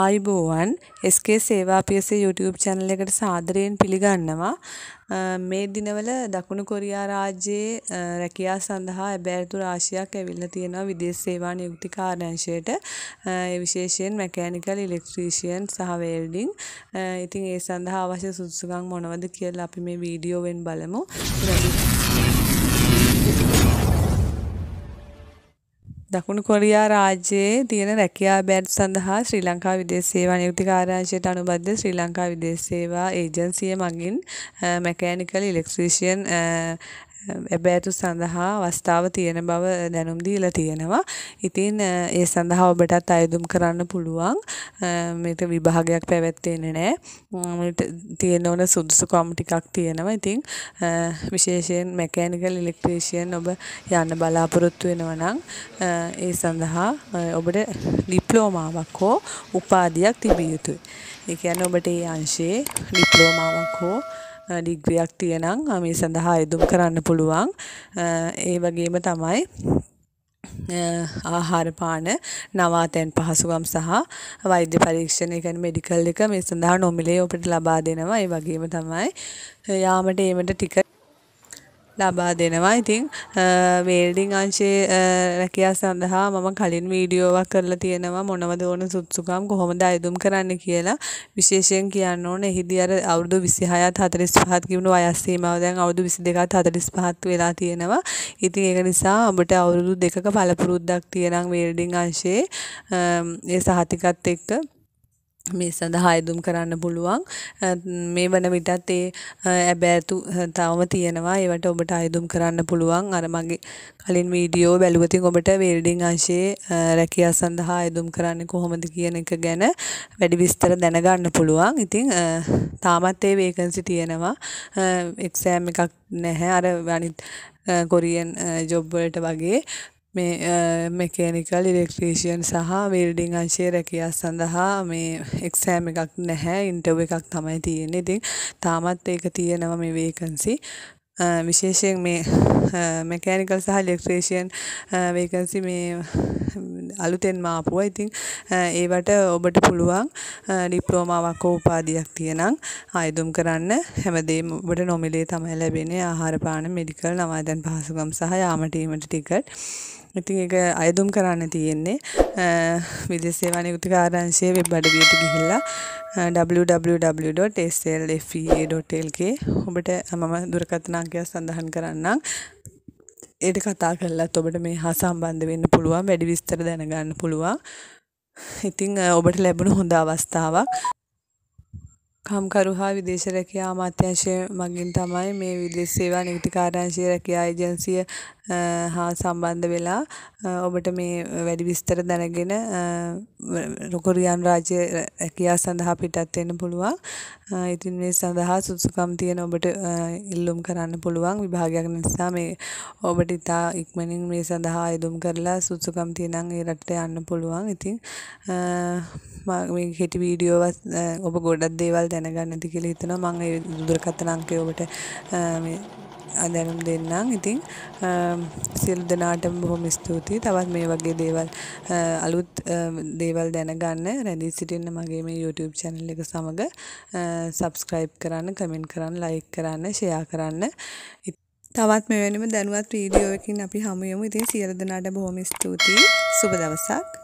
ආයුබෝවන් SK සේවාපියස YouTube channel එකට සාදරයෙන් පිළිගන්නවා. මේ දිනවල දකුණු කොරියා රාජ්‍යයේ රැකියා සඳහා ඇබෑතු රාශියක් ඇවිල්ලා තියෙනවා විදේශ සේවා නියුක්ති කාර්යාංශයට. ඒ විශේෂයෙන් mechanical, electrician සහ welding. ඉතින් ඒ සඳහා අවශ්‍ය සුදුසුකම් මොනවද කියලා අපි මේ වීඩියෝවෙන් බලමු. දකුණු කොරියා රාජ්‍යයේ තියෙන රැකියා බැඩ් සඳහා ශ්‍රී ලංකා විදේශ සේවා නියුක්තිකාරාංශයට අනුබද්ධ ශ්‍රී ලංකා විදේශ සේවා ඒජන්සිය මගින් මැකෑනිකල් ඉලෙක්ට්‍රීෂියන් එබෑතු සඳහා අවස්ථාව තියෙන බව දැනුම් දීලා තියෙනවා. ඉතින් ඒ සඳහා ඔබටත් අයදුම් කරන්න පුළුවන්. මේක විභාගයක් පැවැත්වෙන්නේ නැහැ. මේට තියෙන ඕන සුදුසුකම් ටිකක් තියෙනවා. ඉතින් විශේෂයෙන් මෙකැනිකල් ඉලෙක්ට්‍රීෂියන් ඔබ යන්න බලාපොරොත්තු වෙනවා නම් ඒ සඳහා ඔබට ඩිප්ලෝමාවක් හෝ උපාධියක් තිබිය යුතුයි. ඒ කියන්නේ ඔබට ඒ අංශයේ ඩිප්ලෝමාවක් හෝ ඩිග්‍රියක් තියෙනම් මේ සඳහා යෙදුම් කරන්න පුළුවන් ඒ වගේම තමයි ආහාර පාන නවාතැන් පහසුකම් සහ වෛද්‍ය පරීක්ෂණ එකන මෙඩිකල් එක මේ සඳහා නොමිලේ ඔපට ලබා දෙනවා ඒ වගේම තමයි යාමට ඒමට ටික ලබා දෙනවා. ඉතින් වේල්ඩිං අංශයේ රැකියා සඳහා මම කලින් වීඩියෝවක් කරලා තියෙනවා මොනවද ඕන සුත්සුකම් කොහොමද අයදුම් කරන්න කියලා. විශේෂයෙන් කියන්න ඕන එහිදී අර අවුරුදු 26ත් 45ත් කිවුණු වයස් සීමාව දැන් අවුරුදු 22ත් 45ත් වෙලා තියෙනවා. ඉතින් ඒක නිසා ඔබට අවුරුදු දෙකක පළපුරුද්දක් තියෙනම් වේල්ඩිං අංශයේ ඒ සහතිකත් එක්ක මේ සඳහා යෙදුම් කරන්න පුළුවන් මේ වන විටත් ඒ ඇබෑතු තවම තියෙනවා ඒවට ඔබට අයදුම් කරන්න පුළුවන් අර මගේ කලින් වීඩියෝ බැලුවතින් ඔබට වේල්ඩිං අංශයේ රැකියා සඳහා අයදුම් කරන්නේ කොහොමද කියන එක ගැන වැඩි විස්තර දැනගන්න පුළුවන් ඉතින් තාමත් ඒ වේකන්සි තියෙනවා එක්සෑම් එකක් නැහැ අර අනිත් කොරියන් ජොබ්වලට වගේ මෙකේනිකල් ඉලෙක්ට්‍රීෂයන් සහ විල්ඩිං අංශය රැකයා සඳහා මේ එක්සෑම එකක් නැහැ ඉන්ටව් එකක් තමයි තියෙන ඉතින් තාමත් ඒක තියෙනව මේ වේකන්සි විශේෂයෙන් මේ මෙකෑනිකල් සහ ඉලෙක්ට්‍රේෂයන් වේකන්සි මේ අලුතෙන් මාපුුව ඉතිං ඒවට ඔබට පුළුවන් ඩිප්ලෝමාවක් උපාදියක් තියෙනම් අයදුම් කරන්න හැමදේ ඔබට නොමිලේ තමයි ලැබෙන ආහාරපාන මෙඩිකල් නවාදැන් පහසුකම් සහ යාමටීමට ටිකට් ඉතින් ඒක අයදුම් කරන්න තියෙන්නේ විදේශ සේවා නිකුති කාර්යාංශයේ වෙබ් අඩවියට ගිහිල්ලා www.slfea.lk ඔබට මම දුරකථන අංකයක් සඳහන් කරන්නම් ඒට කතා කරලත් ඔබට මේ හා සම්බන්ධ වෙන්න පුළුවන් වැඩි විස්තර දැනගන්න පුළුවන් ඉතිං ඔබට ලැබුණු හොඳ අවස්ථාවක් කම්කරු හා විදේශ රැකියා අමාත්‍යාංශය මගින් තමයි මේ විදේශ සේවා නියුක්තිකාරාංශයේ රැකියා ඒජන්සිය හා සම්බන්ධ වෙලා ඔබට මේ වැඩි විස්තර දැනගෙන රොකරියන් රාජ්‍ය රැකියා සඳහා පිටත් වෙන්න පුළුවන්. ඉතින් මේ සඳහා සුදුසුකම් තියෙන ඔබට ඉල්ලුම් කරන්න පුළුවන් විභාගයක් නිසා මේ ඔබට ඉතා ඉක්මනින් මේ සඳහා යෙදුම් කරලා සුදුසුකම් තියෙනම් ඒ රටට යන්න පුළුවන්. ඉතින් මේ කෙටි වීඩියෝවත් ඔබ ගොඩක් දේවල් දැනගන්නද කියලා හිතනවා මම දුරකථන අංකය ඔබට දැනුම් දෙන්නම්. ඉතින් සියලු දෙනාටම බොහොම ස්තුතියි. තවත් මේ වගේ දේවල් අලුත් දේවල් දැනගන්න රැඳී සිටින්න මගේ මේ YouTube channel එක සමග subscribe කරන්න, comment කරන්න, like කරන්න, share කරන්න. තවත් මෙවැනිම දැනුවත් වීඩියෝ එකකින් අපි හමු වෙමු. ඉතින් සියලු දෙනාට බොහොම ස්තුතියි. සුබ දවසක්.